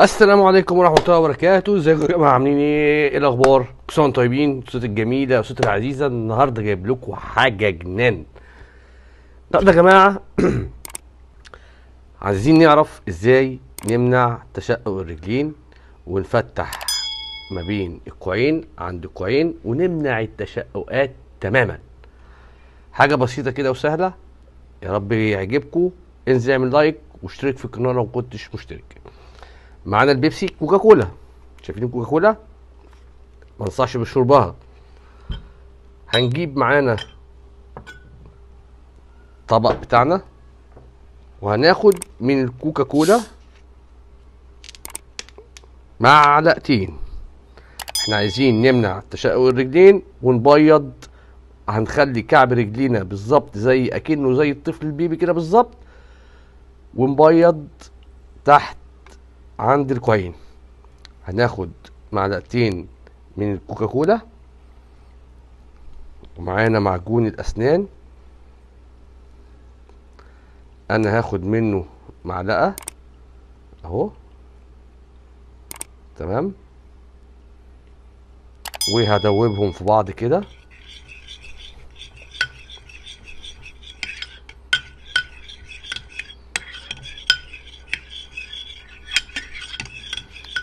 السلام عليكم ورحمه الله وبركاته ازيكم يا جماعه عاملين ايه ايه الاخبار كل سنه طيبين صوت الجميله صوت العزيزه النهارده جايب لكم حاجه جنان النهارده يا جماعه عايزين نعرف ازاي نمنع تشقق الرجلين ونفتح ما بين الكوعين عند الكوعين ونمنع التشققات تماما حاجه بسيطه كده وسهله يا رب يعجبكم انزل اعمل لايك واشترك في القناه لو ما كنتش مشترك معانا البيبسي كوكا كولا شايفين كوكا كولا ما انصحش بشربها هنجيب معانا الطبق بتاعنا وهناخد من الكوكا كولا معلقتين احنا عايزين نمنع تشقق الرجلين ونبيض هنخلي كعب رجلينا بالظبط زي اكنه زي الطفل البيبي كده بالظبط ونبيض تحت عند الكوين هناخد معلقتين من الكوكاكولا ومعانا معجون الأسنان أنا هاخد منه معلقة أهو تمام وهدوبهم في بعض كده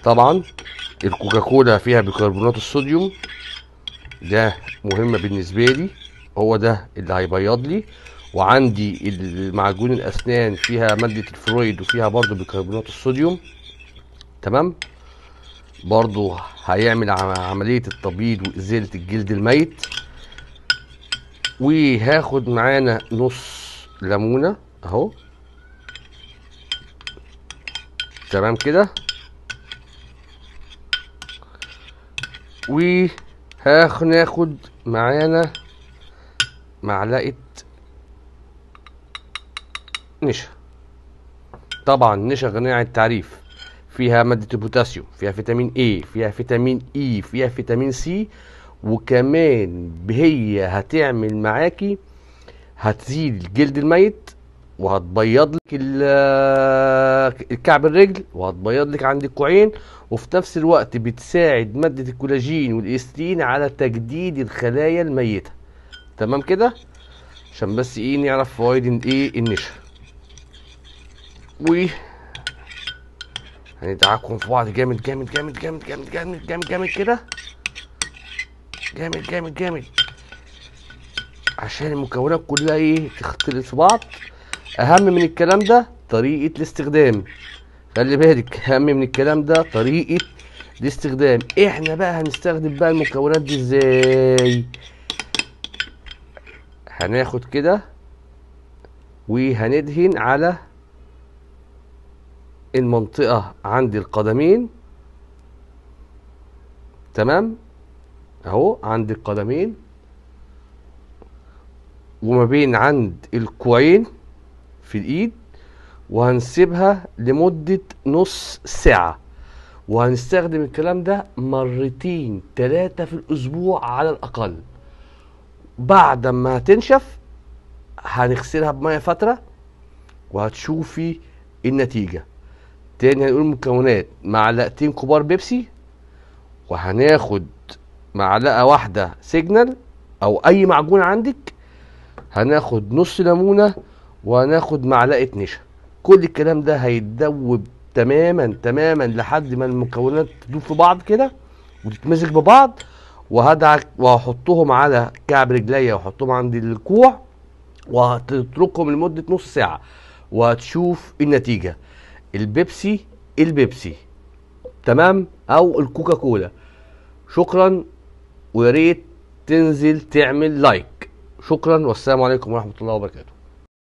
طبعا الكوكاكولا فيها بيكربونات الصوديوم ده مهم بالنسبه لي هو ده اللي هيبيض لي وعندي معجون الاسنان فيها ماده الفرويد وفيها برضو بيكربونات الصوديوم تمام برضو هيعمل عمليه التبييض وازاله الجلد الميت وهاخد معانا نص ليمونه اهو تمام كده وهناخد معانا معلقة نشا طبعا نشا غنية عن التعريف فيها مادة البوتاسيوم فيها فيتامين اي فيها فيتامين اي e، فيها فيتامين سي وكمان هي هتعمل معاكي هتزيد الجلد الميت وهتبيض لك آه، الكعب الرجل وهتبيض لك عند الكوعين وفي نفس الوقت بتساعد ماده الكولاجين والاستين على تجديد الخلايا الميته تمام كده عشان بس ايه نعرف فوائد ايه النشا و هندعكم في بعض جامد جامد جامد جامد جامد جامد جامد جامد كده جامد جامد جامد عشان المكونات كلها ايه تختلط في بعض اهم من الكلام ده طريقه الاستخدام خلي بالك اهم من الكلام ده طريقه الاستخدام احنا بقى هنستخدم بقى المكونات دي ازاي هناخد كده وهندهن على المنطقة عند القدمين تمام اهو عند القدمين وما بين عند الكوعين في الايد وهنسيبها لمدة نص ساعة وهنستخدم الكلام ده مرتين تلاتة في الأسبوع على الأقل بعد ما هتنشف هنغسلها بمية فترة وهتشوفي النتيجة تاني هنقول مكونات معلقتين كبار بيبسي وهناخد معلقة واحدة سيجنال أو أي معجون عندك هناخد نص ليمونة وناخد معلقه نشا كل الكلام ده هيتدوب تماما تماما لحد ما المكونات تدوب في بعض كده وتتمزج ببعض وهدعك وهحطهم على كعب رجليا واحطهم عند الكوع وهتتركهم لمده نص ساعه وهتشوف النتيجه البيبسي البيبسي تمام او الكوكا كولا شكرا ويا ريت تنزل تعمل لايك شكرا والسلام عليكم ورحمه الله وبركاته